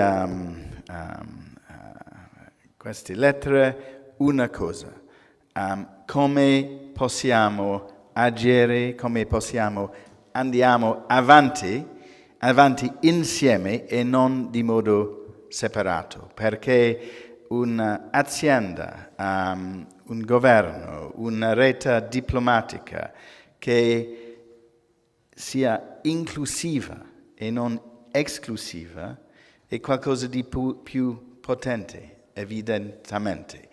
um, um, uh, queste lettere una cosa, um, come possiamo agire, come possiamo andiamo avanti, avanti insieme e non di modo separato, perché un'azienda, um, un governo, una rete diplomatica che sia inclusiva e non esclusiva, è qualcosa di più, più potente, evidentemente.